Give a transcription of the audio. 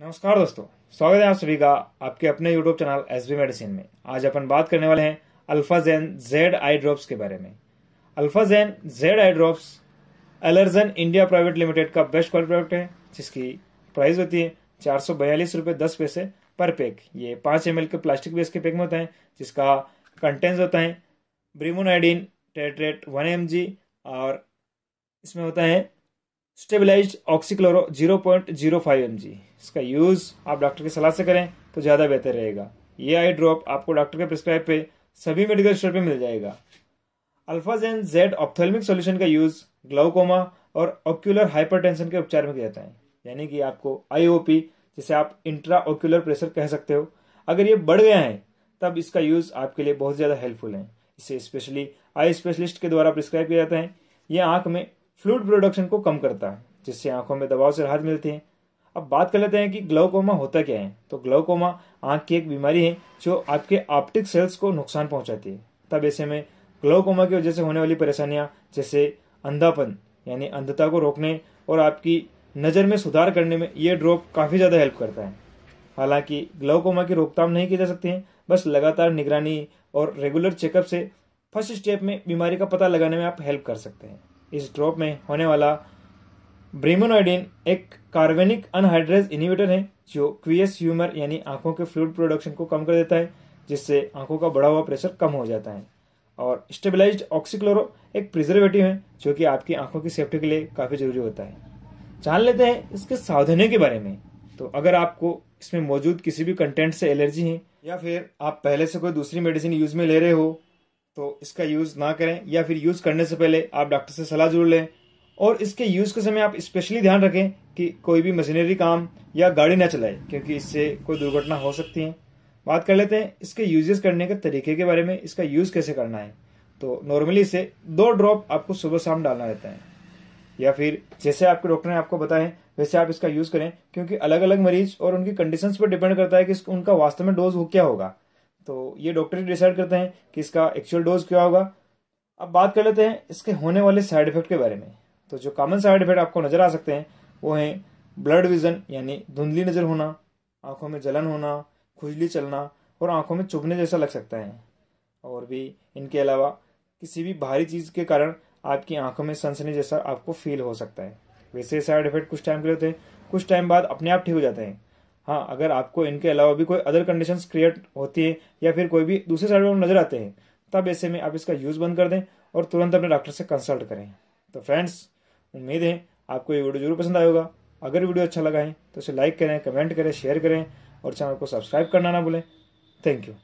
नमस्कार दोस्तों स्वागत है आप सभी का आपके अपने YouTube channel S B medicine में आज अपन बात करने वाले हैं अल्फाजेन जेड आई ड्रॉप्स के बारे में Alphagan Z eye drops Allergan India private limited का बेस्ट क्वालिटी प्रोडक्ट है जिसकी प्राइस होती है चार सौ बयालीस रुपये दस पैसे पर पैक ये पाँच एम के प्लास्टिक बेस के पैक में होता है जिसका कंटेंट होता है ब्रीमोनाइडिन टेट्रेट वन एम और इसमें होता है stabilized oxychloro zero point zero five M G इसका यूज आप डॉक्टर की सलाह से करें तो ज्यादा बेहतर रहेगा ये आई ड्रॉप आपको डॉक्टर के प्रिस्क्राइब पे सभी मेडिकल स्टोर पे मिल जाएगा अल्फाजेन जेड ऑप्थेलमिक सोल्यूशन का यूज ग्लाउकोमा और ऑक्यूलर हाइपर के उपचार में किया जाता है यानी कि आपको आईओपी जिसे आप इंट्रा ऑक्यूलर प्रेशर कह सकते हो अगर ये बढ़ गया है तब इसका यूज आपके लिए बहुत ज्यादा हेल्पफुल है इसे स्पेशली आई स्पेशलिस्ट के द्वारा प्रिस्क्राइब किया जाता है यह आंख में फ्लूड प्रोडक्शन को कम करता है जिससे आंखों में दबाव से राहत मिलती है अब बात कर लेते हैं कि ग्लोकोमा होता क्या है तो ग्लोकोमा आंख की एक बीमारी है जो आपके ऑप्टिक सेल्स को नुकसान पहुंचाती है तब ऐसे में ग्लोकोमा की वजह से होने वाली परेशानियां जैसे अंधापन यानी अंधता को रोकने और आपकी नज़र में सुधार करने में ये ड्रॉप काफ़ी ज़्यादा हेल्प करता है हालांकि ग्लोकोमा की रोकथाम नहीं की जा सकती है बस लगातार निगरानी और रेगुलर चेकअप से फर्स्ट स्टेप में बीमारी का पता लगाने में आप हेल्प कर सकते हैं इस ड्रॉप में होने वाला ब्रेमोनोइडिन एक कार्बेनिक अनहाइड्रेज इनिवेटर है जो क्वियस ह्यूमर यानी आंखों के फ्लूड प्रोडक्शन को कम कर देता है जिससे आंखों का बढ़ा हुआ प्रेशर कम हो जाता है और स्टेबलाइज्ड ऑक्सीक्लोरो एक प्रिजर्वेटिव है जो कि आपकी आंखों की सेफ्टी के लिए काफ़ी ज़रूरी होता है जान लेते हैं इसके सावधानियों के बारे में तो अगर आपको इसमें मौजूद किसी भी कंटेंट से एलर्जी है या फिर आप पहले से कोई दूसरी मेडिसिन यूज़ में ले रहे हो तो इसका यूज ना करें या फिर यूज करने से पहले आप डॉक्टर से सलाह जरूर लें और इसके यूज के समय आप स्पेशली ध्यान रखें कि कोई भी मशीनरी काम या गाड़ी ना चलाए क्योंकि इससे कोई दुर्घटना हो सकती है बात कर लेते हैं इसके यूजेस करने के तरीके के बारे में इसका यूज कैसे करना है तो नॉर्मली इसे दो ड्रॉप आपको सुबह शाम डालना रहता है या फिर जैसे आपके डॉक्टर ने आपको बताया वैसे आप इसका यूज करें क्योंकि अलग अलग मरीज और उनकी कंडीशन पर डिपेंड करता है कि उनका वास्तव में डोज हो क्या होगा तो ये डॉक्टर ही डिसाइड करते हैं कि इसका एक्चुअल डोज क्या होगा अब बात कर लेते हैं इसके होने वाले साइड इफेक्ट के बारे में तो जो कॉमन साइड इफेक्ट आपको नज़र आ सकते हैं वो हैं ब्लड विजन यानी धुंधली नज़र होना आंखों में जलन होना खुजली चलना और आंखों में चुभने जैसा लग सकता है और भी इनके अलावा किसी भी भारी चीज़ के कारण आपकी आंखों में सनसनी जैसा आपको फील हो सकता है वैसे साइड इफेक्ट कुछ टाइम के होते हैं कुछ टाइम बाद अपने आप ठीक हो जाते हैं हाँ अगर आपको इनके अलावा भी कोई अदर कंडीशन क्रिएट होती है या फिर कोई भी दूसरे साइड में नजर आते हैं तब ऐसे में आप इसका यूज़ बंद कर दें और तुरंत अपने डॉक्टर से कंसल्ट करें तो फ्रेंड्स उम्मीद है आपको ये वीडियो जरूर पसंद आएगा अगर वीडियो अच्छा लगा है तो इसे लाइक करें कमेंट करें शेयर करें और चैनल को सब्सक्राइब करना ना भूलें थैंक यू